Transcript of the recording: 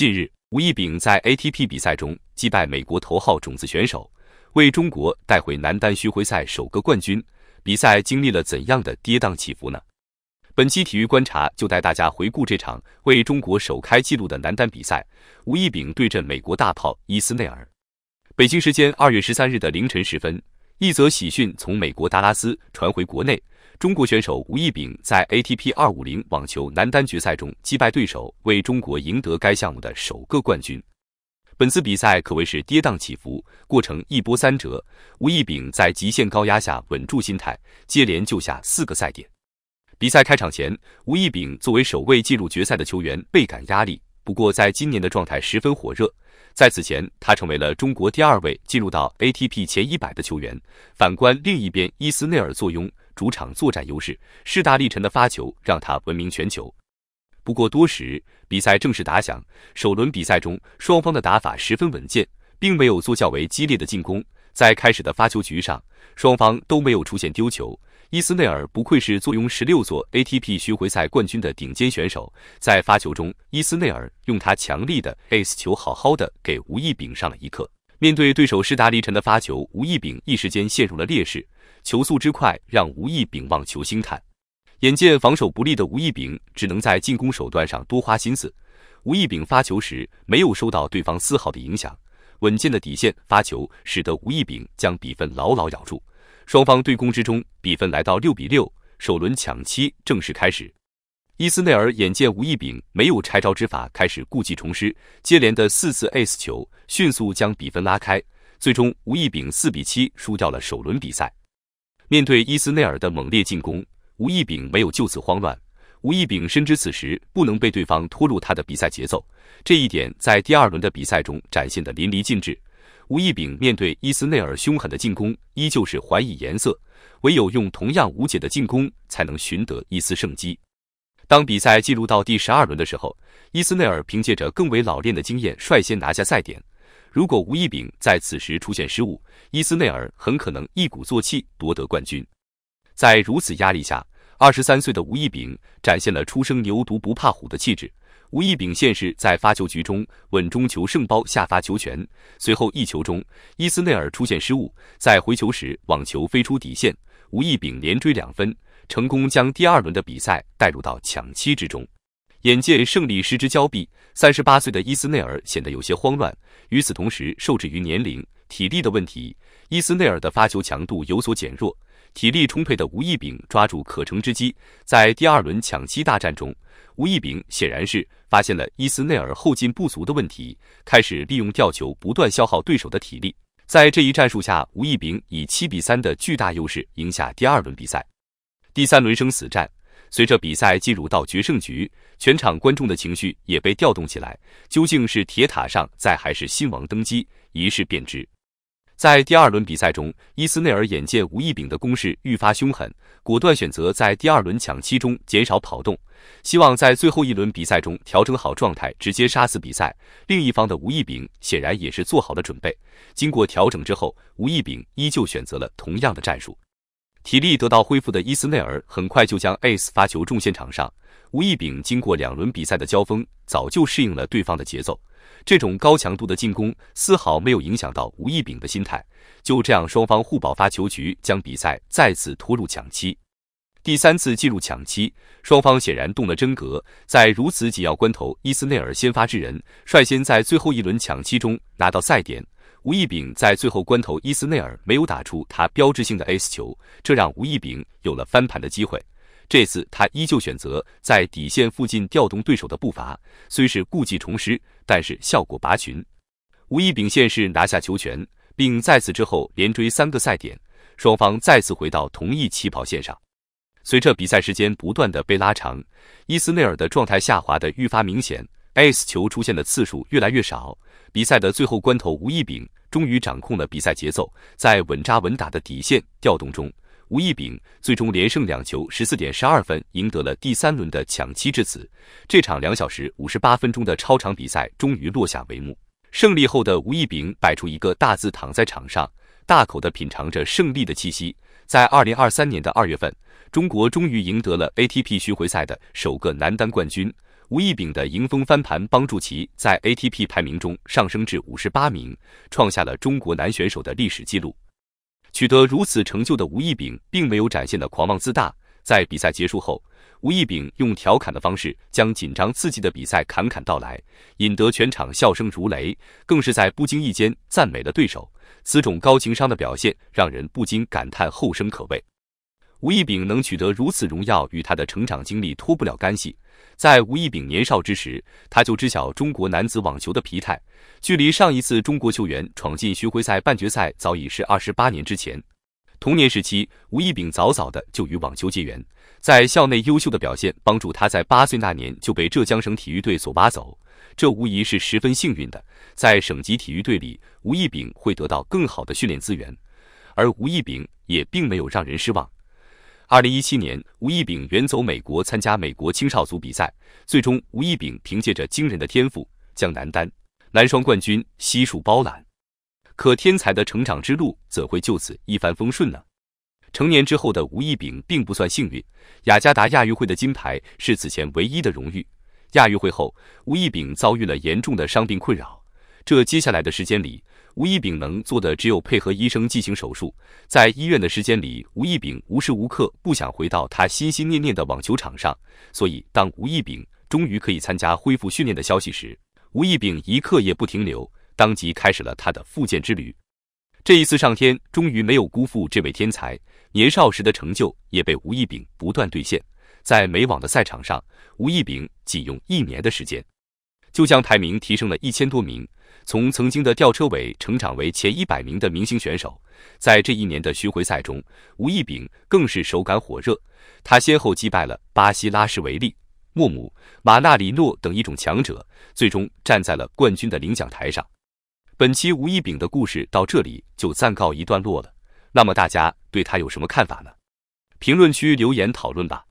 近日，吴易昺在 ATP 比赛中击败美国头号种子选手，为中国带回男单巡回赛首个冠军。比赛经历了怎样的跌宕起伏呢？本期体育观察就带大家回顾这场为中国首开纪录的男单比赛。吴易昺对阵美国大炮伊斯内尔。北京时间二月十三日的凌晨时分，一则喜讯从美国达拉斯传回国内。中国选手吴易丙在 ATP 二五零网球男单决赛中击败对手，为中国赢得该项目的首个冠军。本次比赛可谓是跌宕起伏，过程一波三折。吴易丙在极限高压下稳住心态，接连救下四个赛点。比赛开场前，吴易丙作为首位进入决赛的球员倍感压力，不过在今年的状态十分火热。在此前，他成为了中国第二位进入到 ATP 前一百的球员。反观另一边，伊斯内尔坐拥。主场作战优势，势大力沉的发球让他闻名全球。不过多时，比赛正式打响。首轮比赛中，双方的打法十分稳健，并没有做较为激烈的进攻。在开始的发球局上，双方都没有出现丢球。伊斯内尔不愧是坐拥十六座 ATP 巡回赛冠军的顶尖选手，在发球中，伊斯内尔用他强力的 ACE 球好好的给吴毅顶上了一课。面对对手施达黎臣的发球，吴亦丙一时间陷入了劣势，球速之快让吴亦丙望球兴叹。眼见防守不利的吴亦丙，只能在进攻手段上多花心思。吴亦丙发球时没有受到对方丝毫的影响，稳健的底线发球使得吴亦丙将比分牢牢咬住。双方对攻之中，比分来到六比六，首轮抢七正式开始。伊斯内尔眼见吴亦丙没有拆招之法，开始故技重施，接连的四次 ace 球，迅速将比分拉开，最终吴亦丙四比七输掉了首轮比赛。面对伊斯内尔的猛烈进攻，吴亦丙没有就此慌乱。吴亦丙深知此时不能被对方拖入他的比赛节奏，这一点在第二轮的比赛中展现的淋漓尽致。吴亦丙面对伊斯内尔凶狠的进攻，依旧是怀疑颜色，唯有用同样无解的进攻，才能寻得一丝胜机。当比赛进入到第十二轮的时候，伊斯内尔凭借着更为老练的经验率先拿下赛点。如果吴易昺在此时出现失误，伊斯内尔很可能一鼓作气夺得冠军。在如此压力下，二十三岁的吴易昺展现了初生牛犊不怕虎的气质。吴易昺现是，在发球局中稳中求胜，包下发球权。随后一球中，伊斯内尔出现失误，在回球时网球飞出底线，吴易昺连追两分。成功将第二轮的比赛带入到抢七之中，眼见胜利失之交臂，三十八岁的伊斯内尔显得有些慌乱。与此同时，受制于年龄、体力的问题，伊斯内尔的发球强度有所减弱。体力充沛的吴易炳抓住可乘之机，在第二轮抢七大战中，吴易炳显然是发现了伊斯内尔后劲不足的问题，开始利用吊球不断消耗对手的体力。在这一战术下，吴易炳以七比三的巨大优势赢下第二轮比赛。第三轮生死战，随着比赛进入到决胜局，全场观众的情绪也被调动起来。究竟是铁塔上在，还是新王登基，一试便知。在第二轮比赛中，伊斯内尔眼见吴亦丙的攻势愈发凶狠，果断选择在第二轮抢七中减少跑动，希望在最后一轮比赛中调整好状态，直接杀死比赛。另一方的吴亦丙显然也是做好了准备，经过调整之后，吴亦丙依旧选择了同样的战术。体力得到恢复的伊斯内尔很快就将 ace 发球重现场上，吴义昺经过两轮比赛的交锋，早就适应了对方的节奏。这种高强度的进攻丝毫没有影响到吴义昺的心态。就这样，双方互保发球局，将比赛再次拖入抢七。第三次进入抢七，双方显然动了真格。在如此紧要关头，伊斯内尔先发制人，率先在最后一轮抢七中拿到赛点。吴易丙在最后关头，伊斯内尔没有打出他标志性的 ace 球，这让吴易丙有了翻盘的机会。这次他依旧选择在底线附近调动对手的步伐，虽是故技重施，但是效果拔群。吴易丙先是拿下球权，并在此之后连追三个赛点，双方再次回到同一起跑线上。随着比赛时间不断的被拉长，伊斯内尔的状态下滑的愈发明显，ace 球出现的次数越来越少。比赛的最后关头，吴易丙终于掌控了比赛节奏，在稳扎稳打的底线调动中，吴易丙最终连胜两球，十四点十二分赢得了第三轮的抢七。至此，这场两小时五十八分钟的超长比赛终于落下帷幕。胜利后的吴易丙摆出一个大字，躺在场上，大口的品尝着胜利的气息。在二零二三年的二月份，中国终于赢得了 ATP 巡回赛的首个男单冠军。吴易昺的迎风翻盘帮助其在 ATP 排名中上升至五十八名，创下了中国男选手的历史纪录。取得如此成就的吴易昺并没有展现的狂妄自大，在比赛结束后，吴易昺用调侃的方式将紧张刺激的比赛侃侃道来，引得全场笑声如雷。更是在不经意间赞美了对手，此种高情商的表现让人不禁感叹后生可畏。吴一兵能取得如此荣耀，与他的成长经历脱不了干系。在吴一兵年少之时，他就知晓中国男子网球的疲态。距离上一次中国球员闯进巡回赛半决赛，早已是二十八年之前。童年时期，吴一兵早早的就与网球结缘，在校内优秀的表现，帮助他在八岁那年就被浙江省体育队所挖走。这无疑是十分幸运的。在省级体育队里，吴一兵会得到更好的训练资源，而吴一兵也并没有让人失望。二零一七年，吴艺炳远走美国参加美国青少组比赛，最终吴艺炳凭借着惊人的天赋，将男单、男双冠军悉数包揽。可天才的成长之路怎会就此一帆风顺呢？成年之后的吴艺炳并不算幸运，雅加达亚运会的金牌是此前唯一的荣誉。亚运会后，吴亦炳遭遇了严重的伤病困扰，这接下来的时间里。吴亦丙能做的只有配合医生进行手术，在医院的时间里，吴亦丙无时无刻不想回到他心心念念的网球场上。所以，当吴亦丙终于可以参加恢复训练的消息时，吴亦丙一刻也不停留，当即开始了他的复健之旅。这一次，上天终于没有辜负这位天才，年少时的成就也被吴亦丙不断兑现。在美网的赛场上，吴亦丙仅用一年的时间。就将排名提升了一千多名，从曾经的吊车尾成长为前一百名的明星选手。在这一年的巡回赛中，吴一炳更是手感火热，他先后击败了巴西拉什维利、莫姆、马纳里诺等一种强者，最终站在了冠军的领奖台上。本期吴一炳的故事到这里就暂告一段落了。那么大家对他有什么看法呢？评论区留言讨论吧。